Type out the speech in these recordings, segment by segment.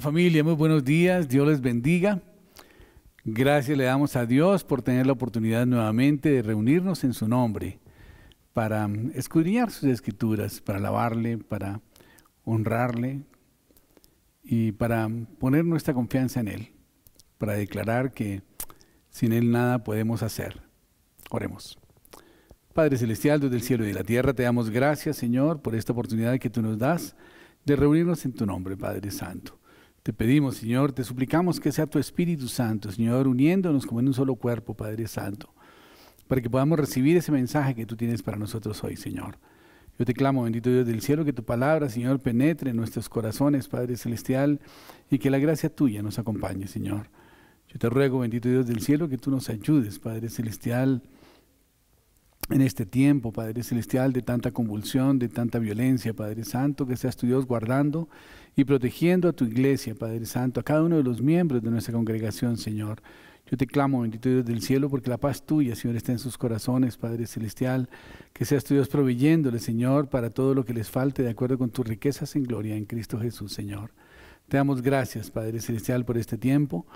familia, muy buenos días. Dios les bendiga. Gracias le damos a Dios por tener la oportunidad nuevamente de reunirnos en su nombre para escudriñar sus escrituras, para alabarle, para honrarle y para poner nuestra confianza en Él, para declarar que sin Él nada podemos hacer. Oremos. Padre Celestial, desde el cielo y de la tierra, te damos gracias, Señor, por esta oportunidad que tú nos das de reunirnos en tu nombre, Padre Santo. Te pedimos, Señor, te suplicamos que sea tu Espíritu Santo, Señor, uniéndonos como en un solo cuerpo, Padre Santo, para que podamos recibir ese mensaje que tú tienes para nosotros hoy, Señor. Yo te clamo, bendito Dios del cielo, que tu palabra, Señor, penetre en nuestros corazones, Padre Celestial, y que la gracia tuya nos acompañe, Señor. Yo te ruego, bendito Dios del cielo, que tú nos ayudes, Padre Celestial, en este tiempo, Padre Celestial, de tanta convulsión, de tanta violencia, Padre Santo, que seas tu Dios guardando y protegiendo a tu iglesia, Padre Santo, a cada uno de los miembros de nuestra congregación, Señor. Yo te clamo, bendito Dios del cielo, porque la paz tuya, Señor, está en sus corazones, Padre Celestial. Que seas tu Dios proveyéndole, Señor, para todo lo que les falte, de acuerdo con tus riquezas en gloria en Cristo Jesús, Señor. Te damos gracias, Padre Celestial, por este tiempo.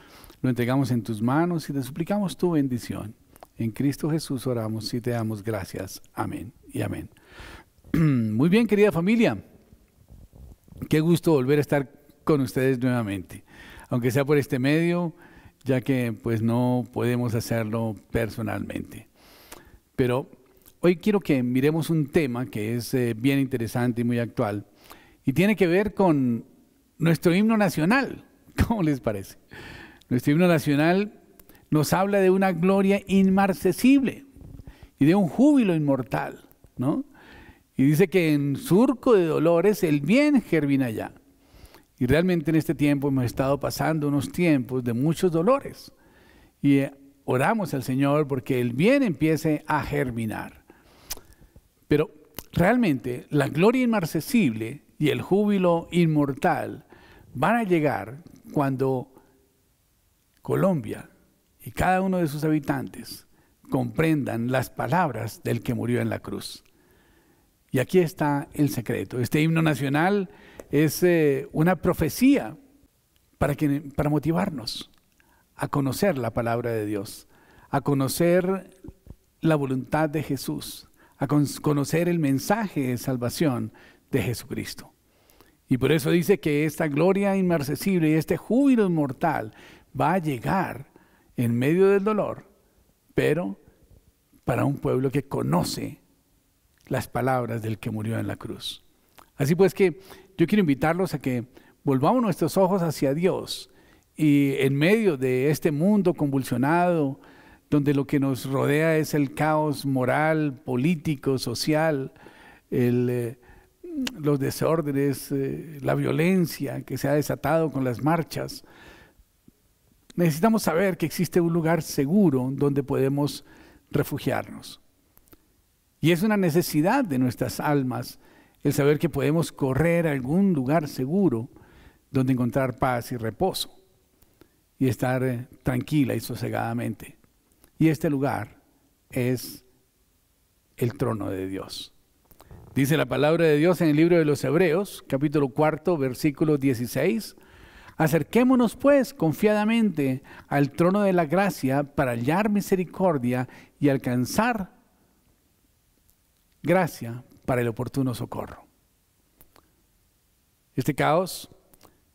Lo entregamos en tus manos y te suplicamos tu bendición en Cristo Jesús oramos y te damos gracias. Amén y amén. Muy bien, querida familia. Qué gusto volver a estar con ustedes nuevamente, aunque sea por este medio, ya que pues no podemos hacerlo personalmente. Pero hoy quiero que miremos un tema que es eh, bien interesante y muy actual y tiene que ver con nuestro himno nacional. ¿Cómo les parece? Nuestro himno nacional nos habla de una gloria inmarcesible y de un júbilo inmortal, ¿no? Y dice que en surco de dolores el bien germina ya. Y realmente en este tiempo hemos estado pasando unos tiempos de muchos dolores. Y eh, oramos al Señor porque el bien empiece a germinar. Pero realmente la gloria inmarcesible y el júbilo inmortal van a llegar cuando Colombia y cada uno de sus habitantes comprendan las palabras del que murió en la cruz. Y aquí está el secreto. Este himno nacional es eh, una profecía para, para motivarnos a conocer la palabra de Dios, a conocer la voluntad de Jesús, a conocer el mensaje de salvación de Jesucristo. Y por eso dice que esta gloria inmarcesible y este júbilo inmortal va a llegar en medio del dolor, pero para un pueblo que conoce las palabras del que murió en la cruz. Así pues que yo quiero invitarlos a que volvamos nuestros ojos hacia Dios y en medio de este mundo convulsionado, donde lo que nos rodea es el caos moral, político, social, eh, los desórdenes, eh, la violencia que se ha desatado con las marchas, necesitamos saber que existe un lugar seguro donde podemos refugiarnos. Y es una necesidad de nuestras almas el saber que podemos correr a algún lugar seguro donde encontrar paz y reposo y estar eh, tranquila y sosegadamente. Y este lugar es el trono de Dios. Dice la palabra de Dios en el libro de los Hebreos, capítulo cuarto, versículo 16. Acerquémonos pues confiadamente al trono de la gracia para hallar misericordia y alcanzar gracia para el oportuno socorro. Este caos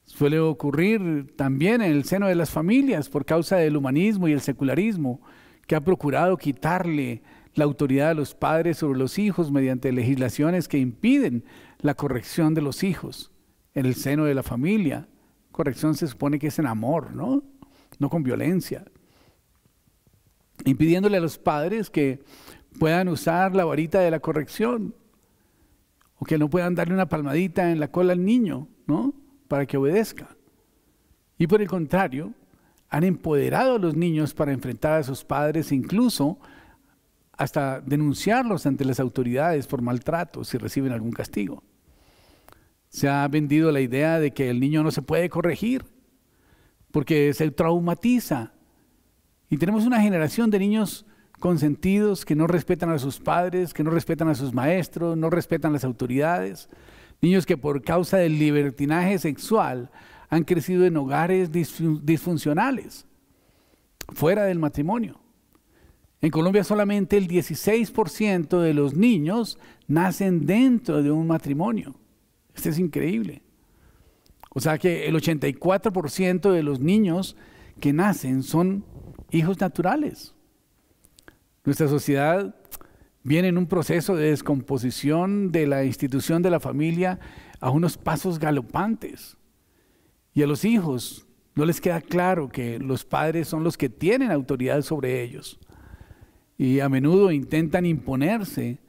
suele ocurrir también en el seno de las familias por causa del humanismo y el secularismo que ha procurado quitarle la autoridad a los padres sobre los hijos mediante legislaciones que impiden la corrección de los hijos en el seno de la familia Corrección se supone que es en amor, ¿no? No con violencia. Impidiéndole a los padres que puedan usar la varita de la corrección o que no puedan darle una palmadita en la cola al niño, ¿no? Para que obedezca. Y por el contrario, han empoderado a los niños para enfrentar a sus padres, e incluso hasta denunciarlos ante las autoridades por maltrato si reciben algún castigo. Se ha vendido la idea de que el niño no se puede corregir porque se traumatiza. Y tenemos una generación de niños consentidos que no respetan a sus padres, que no respetan a sus maestros, no respetan las autoridades. Niños que por causa del libertinaje sexual han crecido en hogares disfuncionales, fuera del matrimonio. En Colombia solamente el 16% de los niños nacen dentro de un matrimonio. Esto es increíble. O sea que el 84% de los niños que nacen son hijos naturales. Nuestra sociedad viene en un proceso de descomposición de la institución de la familia a unos pasos galopantes. Y a los hijos no les queda claro que los padres son los que tienen autoridad sobre ellos. Y a menudo intentan imponerse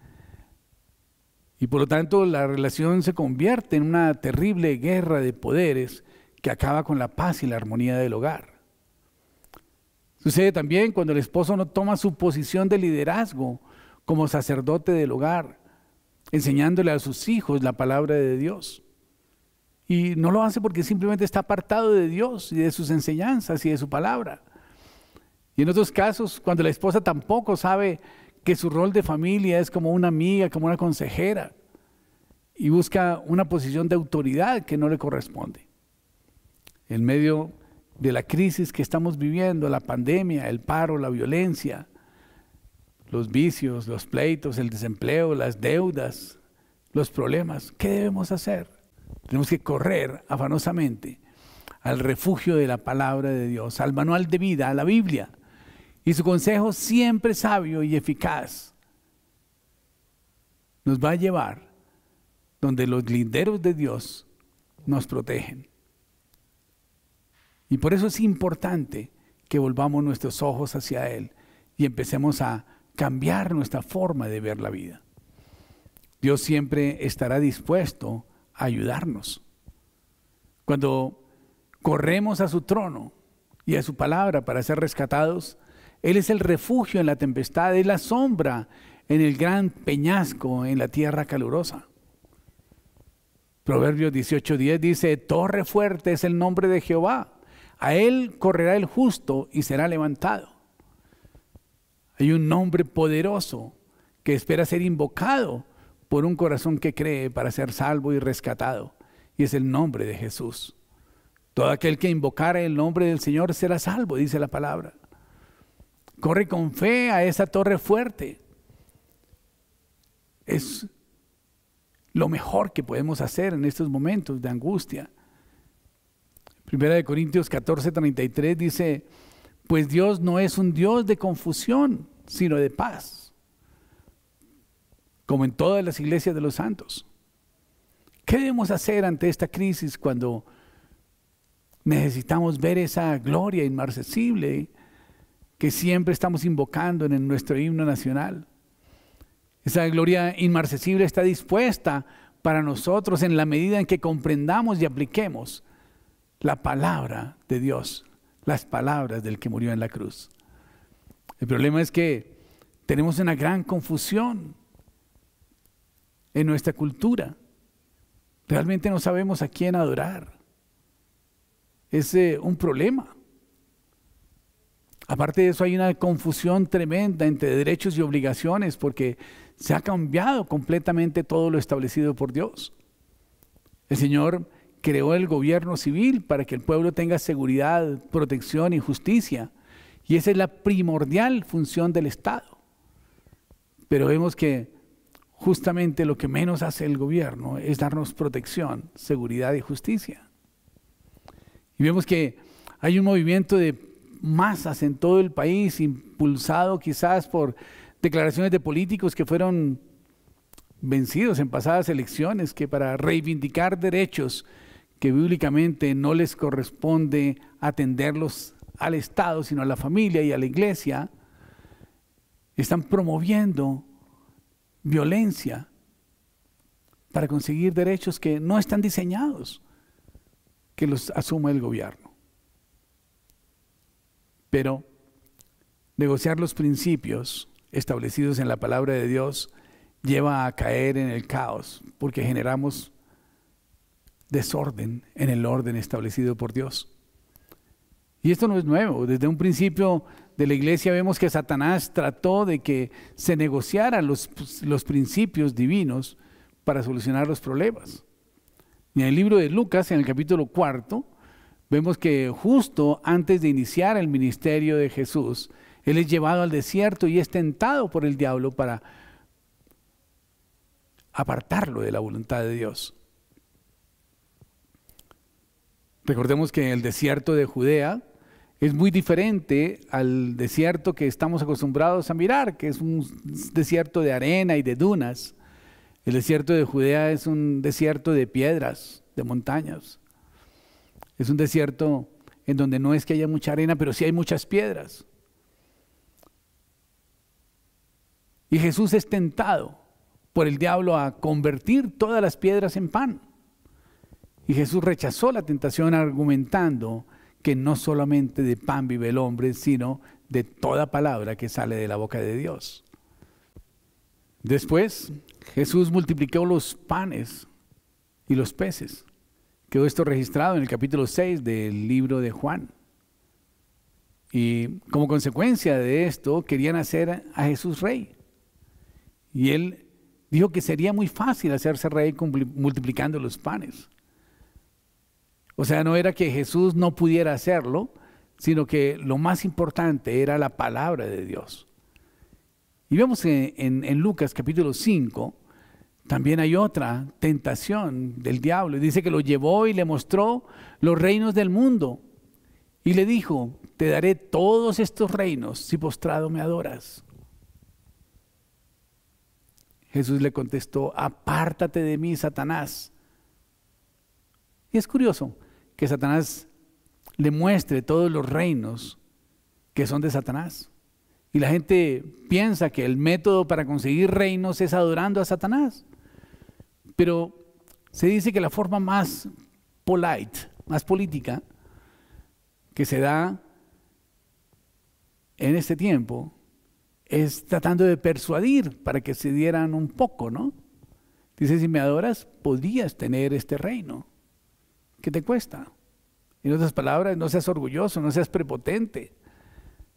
y por lo tanto la relación se convierte en una terrible guerra de poderes que acaba con la paz y la armonía del hogar. Sucede también cuando el esposo no toma su posición de liderazgo como sacerdote del hogar, enseñándole a sus hijos la palabra de Dios. Y no lo hace porque simplemente está apartado de Dios y de sus enseñanzas y de su palabra. Y en otros casos, cuando la esposa tampoco sabe que su rol de familia es como una amiga, como una consejera, y busca una posición de autoridad que no le corresponde. En medio de la crisis que estamos viviendo, la pandemia, el paro, la violencia, los vicios, los pleitos, el desempleo, las deudas, los problemas, ¿qué debemos hacer? Tenemos que correr afanosamente al refugio de la palabra de Dios, al manual de vida, a la Biblia y su consejo siempre sabio y eficaz nos va a llevar donde los linderos de Dios nos protegen. Y por eso es importante que volvamos nuestros ojos hacia Él y empecemos a cambiar nuestra forma de ver la vida. Dios siempre estará dispuesto a ayudarnos. Cuando corremos a su trono y a su palabra para ser rescatados, él es el refugio en la tempestad, es la sombra en el gran peñasco, en la tierra calurosa. Proverbios 18:10 dice, torre fuerte es el nombre de Jehová. A él correrá el justo y será levantado. Hay un nombre poderoso que espera ser invocado por un corazón que cree para ser salvo y rescatado. Y es el nombre de Jesús. Todo aquel que invocare el nombre del Señor será salvo, dice la palabra. Corre con fe a esa torre fuerte. Es lo mejor que podemos hacer en estos momentos de angustia. Primera de Corintios 14, 33 dice, pues Dios no es un Dios de confusión, sino de paz, como en todas las iglesias de los santos. ¿Qué debemos hacer ante esta crisis cuando necesitamos ver esa gloria inmarcesible que siempre estamos invocando en nuestro himno nacional. Esa gloria inmarcesible está dispuesta para nosotros en la medida en que comprendamos y apliquemos la palabra de Dios, las palabras del que murió en la cruz. El problema es que tenemos una gran confusión en nuestra cultura. Realmente no sabemos a quién adorar. Es eh, un problema. Aparte de eso, hay una confusión tremenda entre derechos y obligaciones porque se ha cambiado completamente todo lo establecido por Dios. El Señor creó el gobierno civil para que el pueblo tenga seguridad, protección y justicia. Y esa es la primordial función del Estado. Pero vemos que justamente lo que menos hace el gobierno es darnos protección, seguridad y justicia. Y vemos que hay un movimiento de masas en todo el país, impulsado quizás por declaraciones de políticos que fueron vencidos en pasadas elecciones, que para reivindicar derechos que bíblicamente no les corresponde atenderlos al Estado, sino a la familia y a la iglesia, están promoviendo violencia para conseguir derechos que no están diseñados que los asuma el gobierno. Pero negociar los principios establecidos en la palabra de Dios lleva a caer en el caos, porque generamos desorden en el orden establecido por Dios. Y esto no es nuevo. Desde un principio de la iglesia vemos que Satanás trató de que se negociaran los, los principios divinos para solucionar los problemas. Y en el libro de Lucas, en el capítulo cuarto, Vemos que justo antes de iniciar el ministerio de Jesús, Él es llevado al desierto y es tentado por el diablo para apartarlo de la voluntad de Dios. Recordemos que el desierto de Judea es muy diferente al desierto que estamos acostumbrados a mirar, que es un desierto de arena y de dunas. El desierto de Judea es un desierto de piedras, de montañas. Es un desierto en donde no es que haya mucha arena, pero sí hay muchas piedras. Y Jesús es tentado por el diablo a convertir todas las piedras en pan. Y Jesús rechazó la tentación argumentando que no solamente de pan vive el hombre, sino de toda palabra que sale de la boca de Dios. Después Jesús multiplicó los panes y los peces Quedó esto registrado en el capítulo 6 del libro de Juan. Y como consecuencia de esto, querían hacer a Jesús rey. Y él dijo que sería muy fácil hacerse rey multiplicando los panes. O sea, no era que Jesús no pudiera hacerlo, sino que lo más importante era la palabra de Dios. Y vemos en, en, Lucas capítulo 5, también hay otra tentación del diablo. Dice que lo llevó y le mostró los reinos del mundo. Y le dijo, te daré todos estos reinos si postrado me adoras. Jesús le contestó, apártate de mí, Satanás. Y es curioso que Satanás le muestre todos los reinos que son de Satanás. Y la gente piensa que el método para conseguir reinos es adorando a Satanás. Pero se dice que la forma más polite, más política, que se da en este tiempo es tratando de persuadir para que se dieran un poco, ¿no? Dice, si me adoras, podrías tener este reino. ¿Qué te cuesta? En otras palabras, no seas orgulloso, no seas prepotente,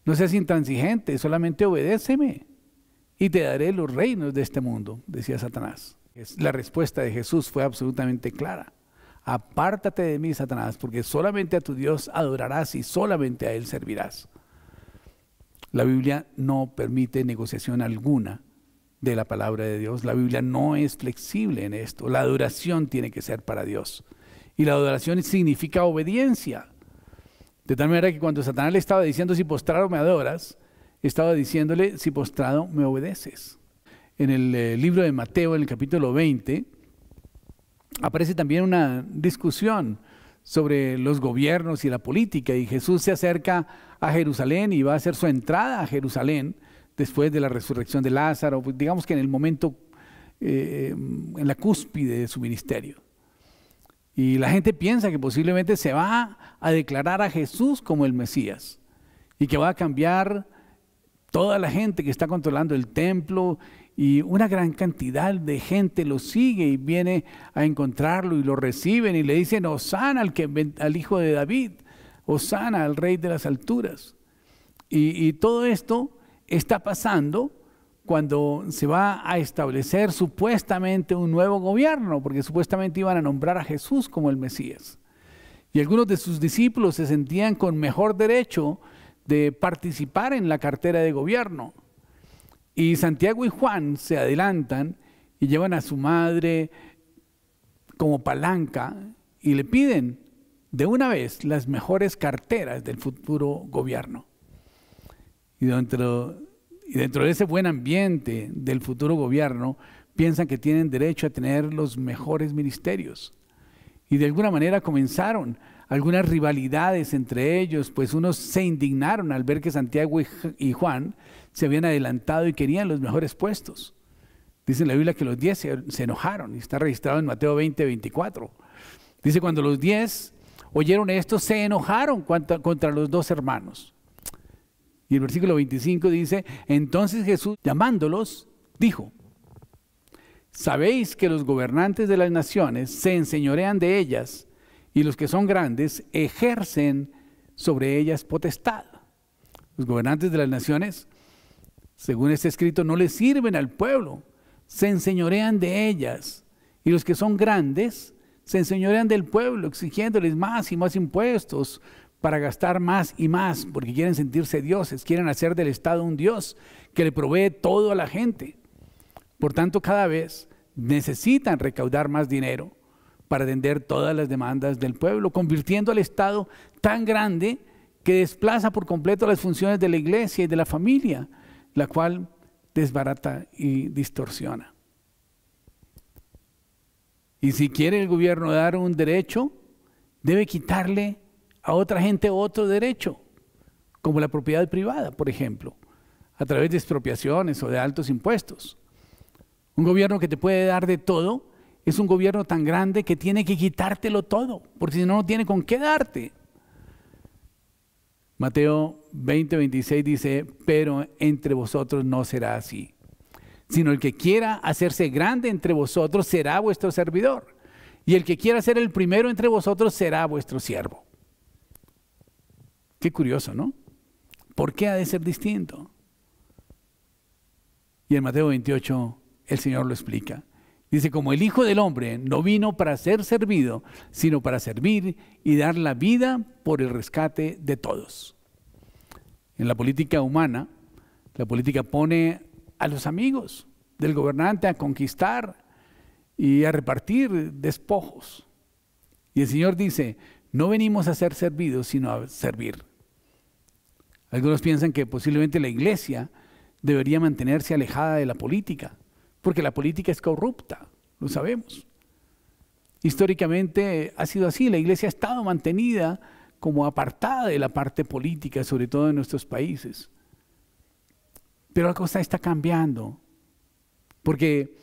no seas intransigente, solamente obedéceme y te daré los reinos de este mundo, decía Satanás. La respuesta de Jesús fue absolutamente clara. Apártate de mí, Satanás, porque solamente a tu Dios adorarás y solamente a Él servirás. La Biblia no permite negociación alguna de la palabra de Dios. La Biblia no es flexible en esto. La adoración tiene que ser para Dios. Y la adoración significa obediencia. De tal manera que cuando Satanás le estaba diciendo, si postrado me adoras, estaba diciéndole, si postrado me obedeces en el eh, libro de Mateo, en el capítulo 20, aparece también una discusión sobre los gobiernos y la política, y Jesús se acerca a Jerusalén y va a hacer su entrada a Jerusalén después de la resurrección de Lázaro, pues, digamos que en el momento, eh, en la cúspide de su ministerio. Y la gente piensa que posiblemente se va a declarar a Jesús como el Mesías y que va a cambiar toda la gente que está controlando el templo y una gran cantidad de gente lo sigue y viene a encontrarlo y lo reciben y le dicen, Osana al, que, al hijo de David, Osana al rey de las alturas. y, todo esto está pasando cuando se va a establecer supuestamente un nuevo gobierno, porque supuestamente iban a nombrar a Jesús como el Mesías. Y algunos de sus discípulos se sentían con mejor derecho de participar en la cartera de gobierno y Santiago y Juan se adelantan y llevan a su madre como palanca y le piden de una vez las mejores carteras del futuro gobierno. Y dentro, y dentro de ese buen ambiente del futuro gobierno, piensan que tienen derecho a tener los mejores ministerios. Y de alguna manera comenzaron algunas rivalidades entre ellos, pues unos se indignaron al ver que Santiago y Juan se habían adelantado y querían los mejores puestos. Dice en la Biblia que los diez se, enojaron y está registrado en Mateo 20, 24. Dice, cuando los diez oyeron esto, se enojaron contra, contra los dos hermanos. Y el versículo 25 dice, entonces Jesús llamándolos, dijo, sabéis que los gobernantes de las naciones se enseñorean de ellas y los que son grandes ejercen sobre ellas potestad. Los gobernantes de las naciones según este escrito, no le sirven al pueblo, se enseñorean de ellas. Y los que son grandes se enseñorean del pueblo, exigiéndoles más y más impuestos para gastar más y más, porque quieren sentirse dioses, quieren hacer del Estado un dios que le provee todo a la gente. Por tanto, cada vez necesitan recaudar más dinero para atender todas las demandas del pueblo, convirtiendo al Estado tan grande que desplaza por completo las funciones de la iglesia y de la familia, la cual desbarata y distorsiona. Y si quiere el gobierno dar un derecho, debe quitarle a otra gente otro derecho, como la propiedad privada, por ejemplo, a través de expropiaciones o de altos impuestos. Un gobierno que te puede dar de todo es un gobierno tan grande que tiene que quitártelo todo, porque si no, no tiene con qué darte. Mateo 20, 26 dice, pero entre vosotros no será así, sino el que quiera hacerse grande entre vosotros será vuestro servidor, y el que quiera ser el primero entre vosotros será vuestro siervo. Qué curioso, ¿no? ¿Por qué ha de ser distinto? Y en Mateo 28 el Señor lo explica. Dice, como el Hijo del Hombre no vino para ser servido, sino para servir y dar la vida por el rescate de todos. En la política humana, la política pone a los amigos del gobernante a conquistar y a repartir despojos. Y el Señor dice, no venimos a ser servidos, sino a servir. Algunos piensan que posiblemente la iglesia debería mantenerse alejada de la política porque la política es corrupta, lo sabemos. Históricamente ha sido así, la iglesia ha estado mantenida como apartada de la parte política, sobre todo en nuestros países. Pero la cosa está cambiando, porque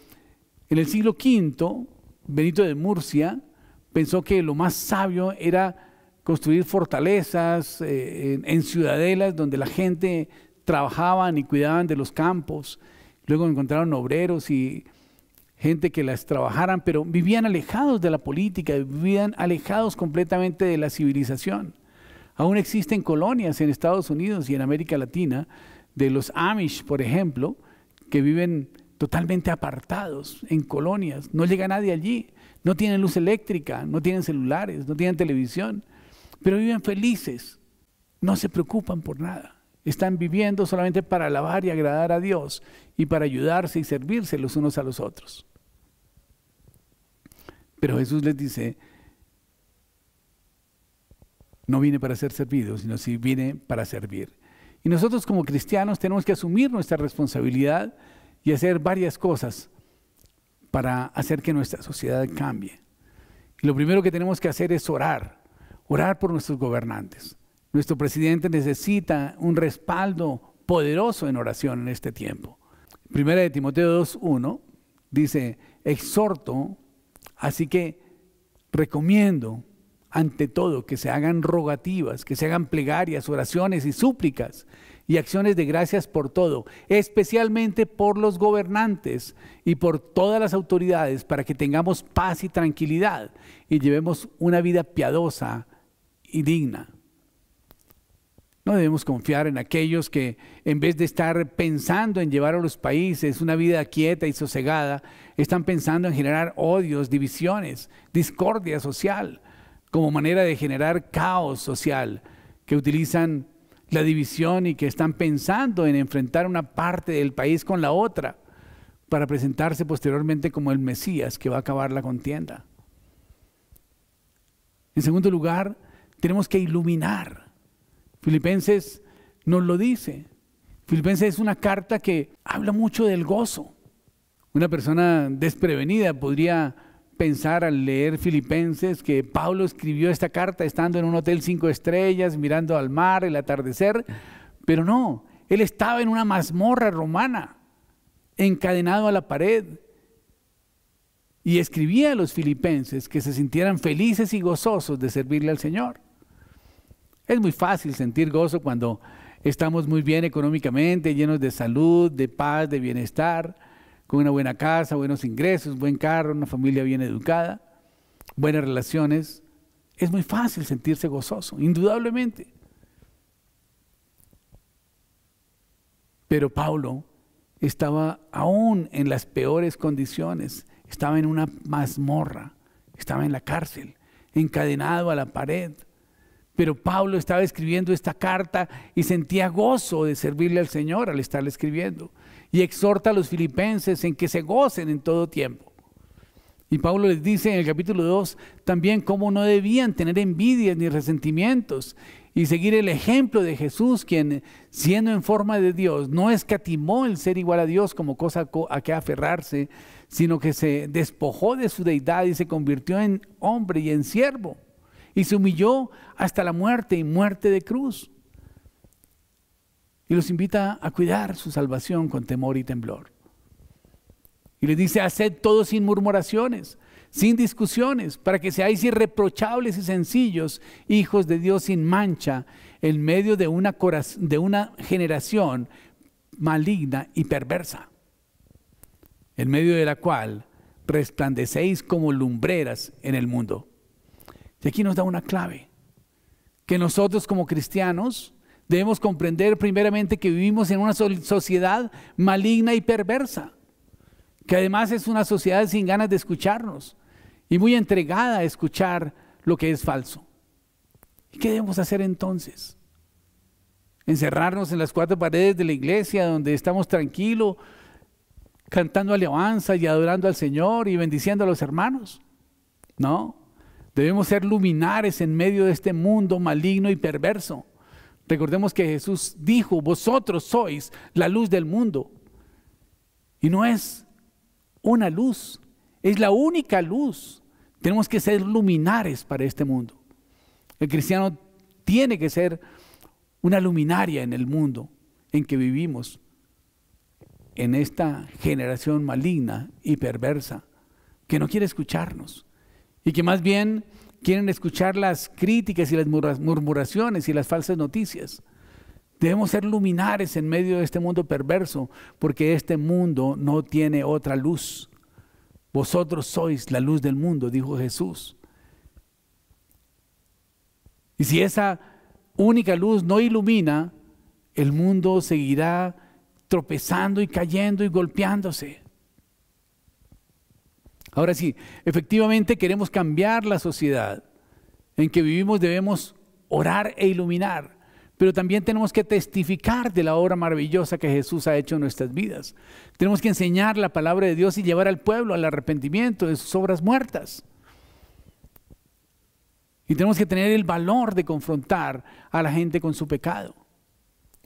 en el siglo V, Benito de Murcia pensó que lo más sabio era construir fortalezas eh, en, ciudadelas donde la gente trabajaba y cuidaban de los campos Luego encontraron obreros y gente que las trabajaran, pero vivían alejados de la política, vivían alejados completamente de la civilización. Aún existen colonias en Estados Unidos y en América Latina de los Amish, por ejemplo, que viven totalmente apartados en colonias. No llega nadie allí, no tienen luz eléctrica, no tienen celulares, no tienen televisión, pero viven felices, no se preocupan por nada. Están viviendo solamente para alabar y agradar a Dios y para ayudarse y servirse los unos a los otros. Pero Jesús les dice, no viene para ser servido, sino si viene para servir. Y nosotros como cristianos tenemos que asumir nuestra responsabilidad y hacer varias cosas para hacer que nuestra sociedad cambie. Y lo primero que tenemos que hacer es orar, orar por nuestros gobernantes. Nuestro presidente necesita un respaldo poderoso en oración en este tiempo. Primera de Timoteo 2.1 dice, exhorto, así que recomiendo ante todo que se hagan rogativas, que se hagan plegarias, oraciones y súplicas y acciones de gracias por todo, especialmente por los gobernantes y por todas las autoridades, para que tengamos paz y tranquilidad y llevemos una vida piadosa y digna. No debemos confiar en aquellos que en vez de estar pensando en llevar a los países una vida quieta y sosegada, están pensando en generar odios, divisiones, discordia social, como manera de generar caos social, que utilizan la división y que están pensando en enfrentar una parte del país con la otra para presentarse posteriormente como el Mesías que va a acabar la contienda. En segundo lugar, tenemos que iluminar Filipenses nos lo dice. Filipenses es una carta que habla mucho del gozo. Una persona desprevenida podría pensar al leer Filipenses que Pablo escribió esta carta estando en un hotel cinco estrellas, mirando al mar, el atardecer, pero no, él estaba en una mazmorra romana, encadenado a la pared, y escribía a los filipenses que se sintieran felices y gozosos de servirle al Señor. Es muy fácil sentir gozo cuando estamos muy bien económicamente, llenos de salud, de paz, de bienestar, con una buena casa, buenos ingresos, buen carro, una familia bien educada, buenas relaciones. Es muy fácil sentirse gozoso, indudablemente. Pero Pablo estaba aún en las peores condiciones, estaba en una mazmorra, estaba en la cárcel, encadenado a la pared, pero Pablo estaba escribiendo esta carta y sentía gozo de servirle al Señor al estarle escribiendo. Y exhorta a los filipenses en que se gocen en todo tiempo. Y Pablo les dice en el capítulo 2 también cómo no debían tener envidias ni resentimientos y seguir el ejemplo de Jesús, quien siendo en forma de Dios no escatimó el ser igual a Dios como cosa a que aferrarse, sino que se despojó de su deidad y se convirtió en hombre y en siervo y se humilló hasta la muerte y muerte de cruz. Y los invita a cuidar su salvación con temor y temblor. Y les dice, haced todo sin murmuraciones, sin discusiones, para que seáis irreprochables y sencillos, hijos de Dios sin mancha, en medio de una, de una generación maligna y perversa, en medio de la cual resplandecéis como lumbreras en el mundo. Y aquí nos da una clave, que nosotros como cristianos debemos comprender primeramente que vivimos en una sociedad maligna y perversa, que además es una sociedad sin ganas de escucharnos y muy entregada a escuchar lo que es falso. ¿Y qué debemos hacer entonces? Encerrarnos en las cuatro paredes de la iglesia donde estamos tranquilos, cantando alabanza y adorando al Señor y bendiciendo a los hermanos. No, Debemos ser luminares en medio de este mundo maligno y perverso. Recordemos que Jesús dijo, vosotros sois la luz del mundo. Y no es una luz, es la única luz. Tenemos que ser luminares para este mundo. El cristiano tiene que ser una luminaria en el mundo en que vivimos, en esta generación maligna y perversa, que no quiere escucharnos, y que más bien quieren escuchar las críticas y las murmuraciones y las falsas noticias. Debemos ser luminares en medio de este mundo perverso, porque este mundo no tiene otra luz. Vosotros sois la luz del mundo, dijo Jesús. Y si esa única luz no ilumina, el mundo seguirá tropezando y cayendo y golpeándose. Ahora sí, efectivamente queremos cambiar la sociedad en que vivimos, debemos orar e iluminar, pero también tenemos que testificar de la obra maravillosa que Jesús ha hecho en nuestras vidas. Tenemos que enseñar la palabra de Dios y llevar al pueblo al arrepentimiento de sus obras muertas. Y tenemos que tener el valor de confrontar a la gente con su pecado.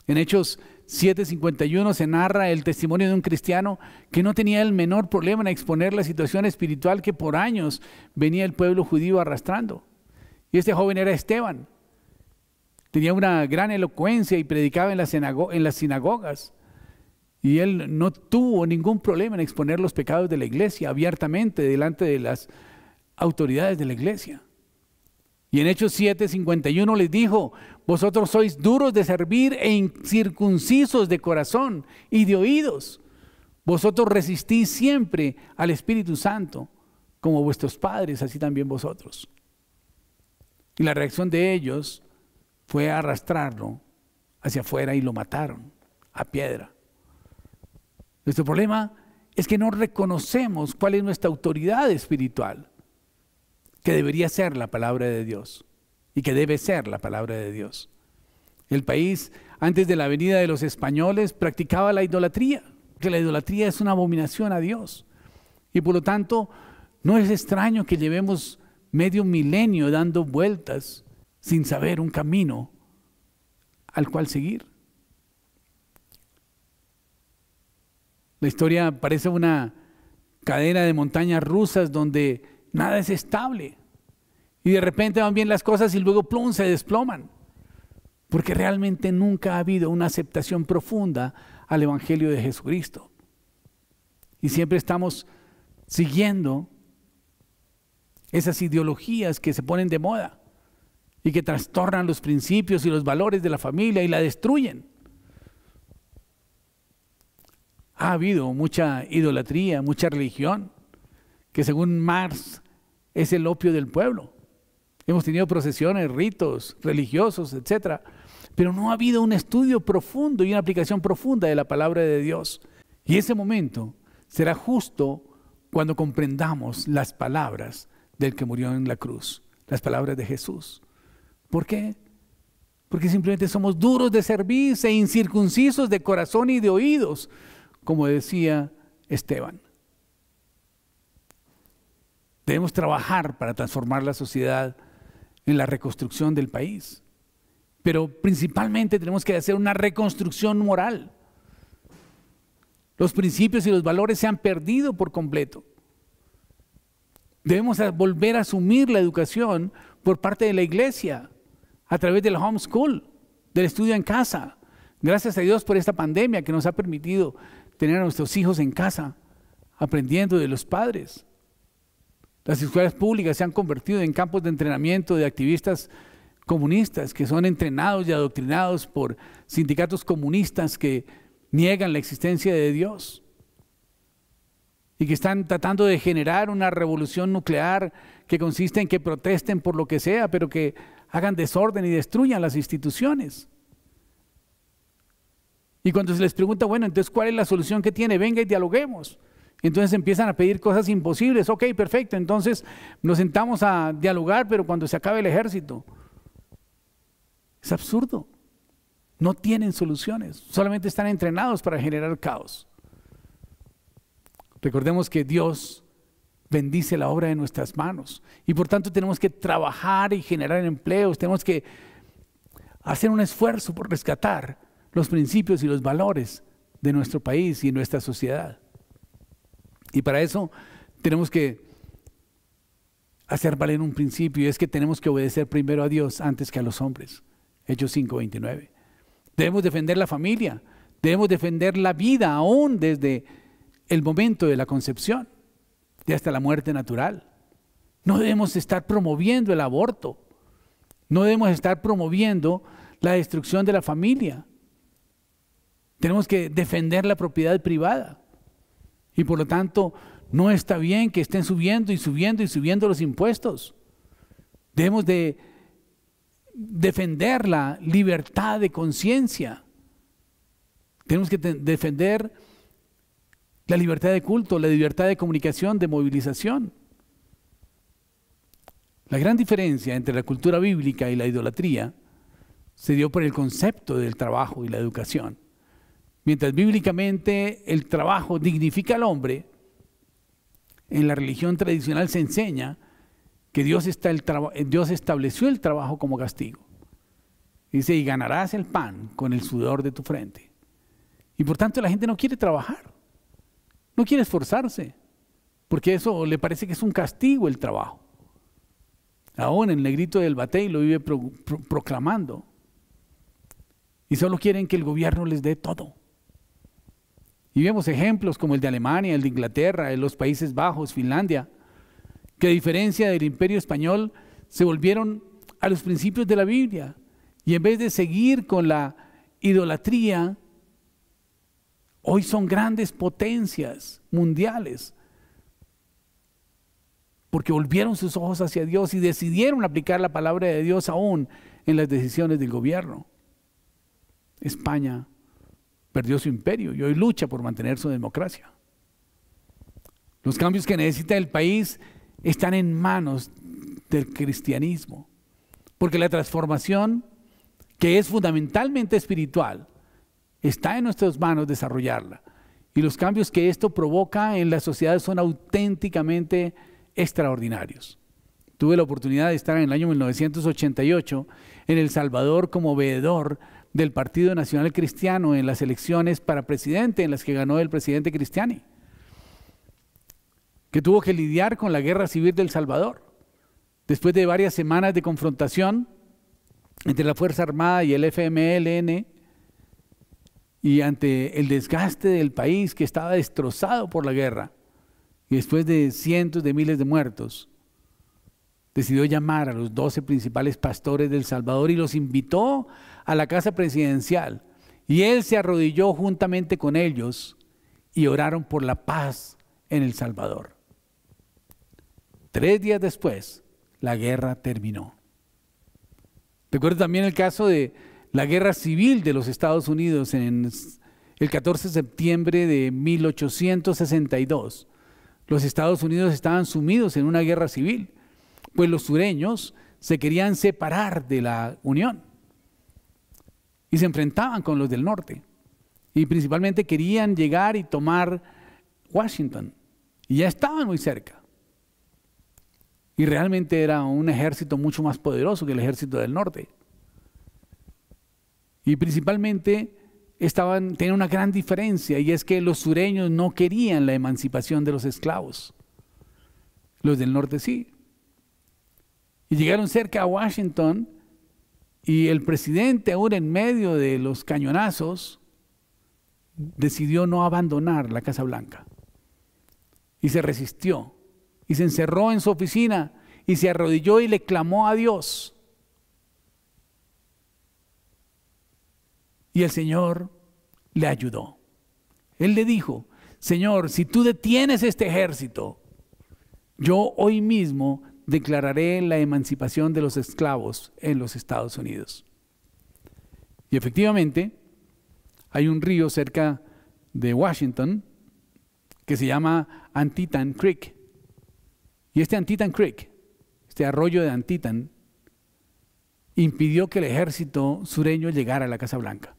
En Hechos 7.51 se narra el testimonio de un cristiano que no tenía el menor problema en exponer la situación espiritual que por años venía el pueblo judío arrastrando. Y este joven era Esteban. Tenía una gran elocuencia y predicaba en, en las sinagogas. Y él no tuvo ningún problema en exponer los pecados de la iglesia abiertamente delante de las autoridades de la iglesia. Y en Hechos 7, 51 les dijo, vosotros sois duros de servir e incircuncisos de corazón y de oídos. Vosotros resistís siempre al Espíritu Santo, como vuestros padres, así también vosotros. Y la reacción de ellos fue arrastrarlo hacia afuera y lo mataron a piedra. Nuestro problema es que no reconocemos cuál es nuestra autoridad espiritual debería ser la palabra de Dios y que debe ser la palabra de Dios. El país, antes de la venida de los españoles, practicaba la idolatría, que la idolatría es una abominación a Dios. Y por lo tanto, no es extraño que llevemos medio milenio dando vueltas sin saber un camino al cual seguir. La historia parece una cadena de montañas rusas donde nada es estable. Y de repente van bien las cosas y luego plum, se desploman. Porque realmente nunca ha habido una aceptación profunda al Evangelio de Jesucristo. Y siempre estamos siguiendo esas ideologías que se ponen de moda y que trastornan los principios y los valores de la familia y la destruyen. Ha habido mucha idolatría, mucha religión, que según Marx es el opio del pueblo hemos tenido procesiones, ritos religiosos, etc. Pero no ha habido un estudio profundo y una aplicación profunda de la palabra de Dios. Y ese momento será justo cuando comprendamos las palabras del que murió en la cruz, las palabras de Jesús. ¿Por qué? Porque simplemente somos duros de servicio e incircuncisos de corazón y de oídos, como decía Esteban. Debemos trabajar para transformar la sociedad en la reconstrucción del país. Pero principalmente tenemos que hacer una reconstrucción moral. Los principios y los valores se han perdido por completo. Debemos volver a asumir la educación por parte de la iglesia, a través del homeschool, del estudio en casa. Gracias a Dios por esta pandemia que nos ha permitido tener a nuestros hijos en casa, aprendiendo de los padres. Las escuelas públicas se han convertido en campos de entrenamiento de activistas comunistas que son entrenados y adoctrinados por sindicatos comunistas que niegan la existencia de Dios y que están tratando de generar una revolución nuclear que consiste en que protesten por lo que sea, pero que hagan desorden y destruyan las instituciones. Y cuando se les pregunta, bueno, entonces, ¿cuál es la solución que tiene? Venga y dialoguemos. Entonces empiezan a pedir cosas imposibles. Ok, perfecto, entonces nos sentamos a dialogar, pero cuando se acabe el ejército. Es absurdo. No tienen soluciones, solamente están entrenados para generar caos. Recordemos que Dios bendice la obra de nuestras manos y por tanto tenemos que trabajar y generar empleos, tenemos que hacer un esfuerzo por rescatar los principios y los valores de nuestro país y nuestra sociedad. Y para eso tenemos que hacer valer un principio, es que tenemos que obedecer primero a Dios antes que a los hombres. Hechos 5:29. Debemos defender la familia, debemos defender la vida aún desde el momento de la concepción y hasta la muerte natural. No debemos estar promoviendo el aborto, no debemos estar promoviendo la destrucción de la familia. Tenemos que defender la propiedad privada. Y por lo tanto, no está bien que estén subiendo y subiendo y subiendo los impuestos. Debemos de defender la libertad de conciencia. Tenemos que defender la libertad de culto, la libertad de comunicación, de movilización. La gran diferencia entre la cultura bíblica y la idolatría se dio por el concepto del trabajo y la educación. Mientras bíblicamente el trabajo dignifica al hombre, en la religión tradicional se enseña que Dios, está el Dios estableció el trabajo como castigo. Dice, y ganarás el pan con el sudor de tu frente. Y por tanto la gente no quiere trabajar, no quiere esforzarse, porque eso le parece que es un castigo el trabajo. Aún el negrito del batey lo vive proclamando. Y solo quieren que el gobierno les dé todo. Y vemos ejemplos como el de Alemania, el de Inglaterra, los Países Bajos, Finlandia, que a diferencia del imperio español se volvieron a los principios de la Biblia y en vez de seguir con la idolatría, hoy son grandes potencias mundiales porque volvieron sus ojos hacia Dios y decidieron aplicar la palabra de Dios aún en las decisiones del gobierno. España perdió su imperio y hoy lucha por mantener su democracia. Los cambios que necesita el país están en manos del cristianismo, porque la transformación, que es fundamentalmente espiritual, está en nuestras manos desarrollarla. Y los cambios que esto provoca en la sociedad son auténticamente extraordinarios. Tuve la oportunidad de estar en el año 1988 en El Salvador como veedor del Partido Nacional Cristiano en las elecciones para presidente, en las que ganó el presidente Cristiani, que tuvo que lidiar con la guerra civil del Salvador, después de varias semanas de confrontación entre la Fuerza Armada y el FMLN, y ante el desgaste del país que estaba destrozado por la guerra, y después de cientos de miles de muertos, decidió llamar a los doce principales pastores del Salvador y los invitó a la casa presidencial y él se arrodilló juntamente con ellos y oraron por la paz en El Salvador. Tres días después, la guerra terminó. Recuerdo también el caso de la guerra civil de los Estados Unidos en el 14 de septiembre de 1862. Los Estados Unidos estaban sumidos en una guerra civil, pues los sureños se querían separar de la Unión y se enfrentaban con los del norte. Y principalmente querían llegar y tomar Washington. Y ya estaban muy cerca. Y realmente era un ejército mucho más poderoso que el ejército del norte. Y principalmente estaban, tenían una gran diferencia y es que los sureños no querían la emancipación de los esclavos. Los del norte sí. Y llegaron cerca a Washington y el presidente aún en medio de los cañonazos decidió no abandonar la Casa Blanca. Y se resistió. Y se encerró en su oficina y se arrodilló y le clamó a Dios. Y el Señor le ayudó. Él le dijo, Señor, si tú detienes este ejército, yo hoy mismo declararé la emancipación de los esclavos en los Estados Unidos. Y efectivamente, hay un río cerca de Washington que se llama Antietam Creek. Y este Antietam Creek, este arroyo de Antietam, impidió que el ejército sureño llegara a la Casa Blanca.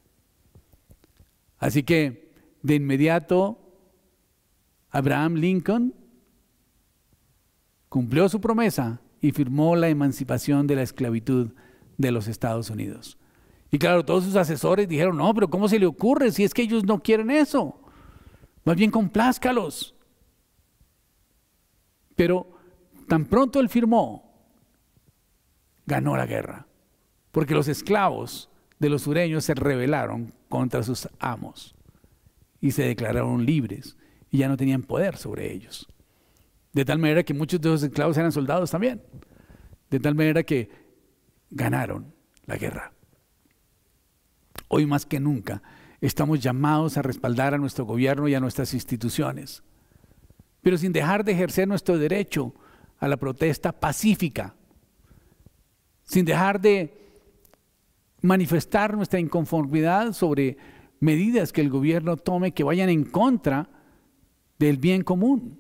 Así que de inmediato Abraham Lincoln cumplió su promesa y firmó la emancipación de la esclavitud de los Estados Unidos. Y claro, todos sus asesores dijeron, no, pero ¿cómo se le ocurre si es que ellos no quieren eso? Más bien complázcalos. Pero tan pronto él firmó, ganó la guerra, porque los esclavos de los sureños se rebelaron contra sus amos y se declararon libres y ya no tenían poder sobre ellos. De tal manera que muchos de esos esclavos eran soldados también. De tal manera que ganaron la guerra. Hoy más que nunca estamos llamados a respaldar a nuestro gobierno y a nuestras instituciones, pero sin dejar de ejercer nuestro derecho a la protesta pacífica, sin dejar de manifestar nuestra inconformidad sobre medidas que el gobierno tome que vayan en contra del bien común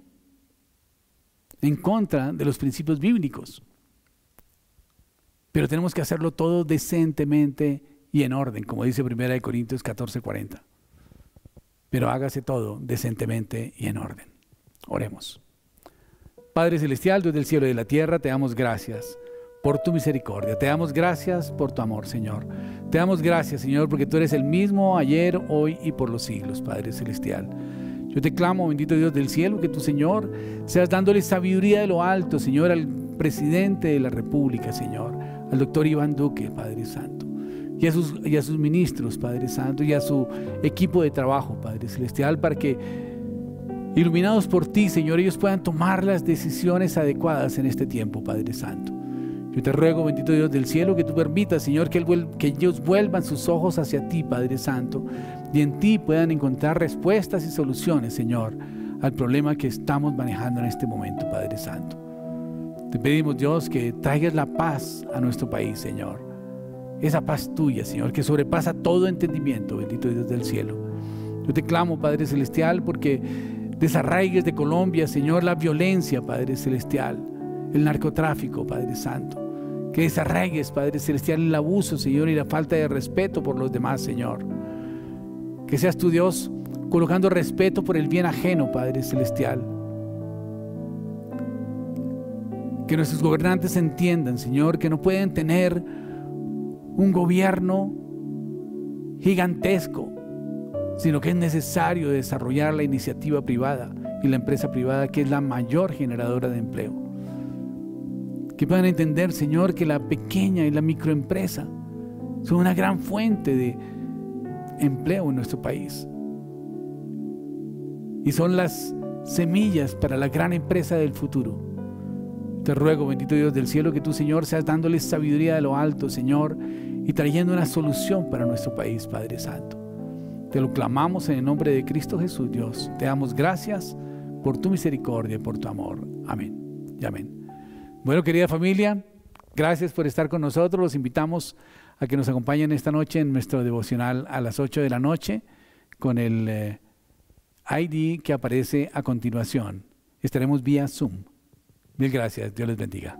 en contra de los principios bíblicos. Pero tenemos que hacerlo todo decentemente y en orden, como dice 1 Corintios 14:40. Pero hágase todo decentemente y en orden. Oremos. Padre Celestial, Dios del cielo y de la tierra, te damos gracias por tu misericordia. Te damos gracias por tu amor, Señor. Te damos gracias, Señor, porque tú eres el mismo ayer, hoy y por los siglos, Padre Celestial. Yo te clamo, bendito Dios del cielo, que tu Señor seas dándole sabiduría de lo alto, Señor, al presidente de la República, Señor, al doctor Iván Duque, Padre Santo, y a sus, y a sus ministros, Padre Santo, y a su equipo de trabajo, Padre Celestial, para que, iluminados por ti, Señor, ellos puedan tomar las decisiones adecuadas en este tiempo, Padre Santo te ruego, bendito Dios del cielo, que tú permitas, Señor, que, que ellos vuelvan sus ojos hacia ti, Padre Santo, y en ti puedan encontrar respuestas y soluciones, Señor, al problema que estamos manejando en este momento, Padre Santo. Te pedimos, Dios, que traigas la paz a nuestro país, Señor. Esa paz tuya, Señor, que sobrepasa todo entendimiento, bendito Dios del cielo. Yo te clamo, Padre Celestial, porque desarraigues de Colombia, Señor, la violencia, Padre Celestial, el narcotráfico, Padre Santo. Que desarraigues, Padre Celestial, el abuso, Señor, y la falta de respeto por los demás, Señor. Que seas tu Dios colocando respeto por el bien ajeno, Padre Celestial. Que nuestros gobernantes entiendan, Señor, que no pueden tener un gobierno gigantesco, sino que es necesario desarrollar la iniciativa privada y la empresa privada, que es la mayor generadora de empleo. Que puedan entender, Señor, que la pequeña y la microempresa son una gran fuente de empleo en nuestro país. Y son las semillas para la gran empresa del futuro. Te ruego, bendito Dios del cielo, que tú, Señor, seas dándole sabiduría de lo alto, Señor, y trayendo una solución para nuestro país, Padre Santo. Te lo clamamos en el nombre de Cristo Jesús, Dios. Te damos gracias por tu misericordia y por tu amor. Amén y amén. Bueno, querida familia, gracias por estar con nosotros. Los invitamos a que nos acompañen esta noche en nuestro devocional a las 8 de la noche con el eh, ID que aparece a continuación. Estaremos vía Zoom. Mil gracias. Dios les bendiga.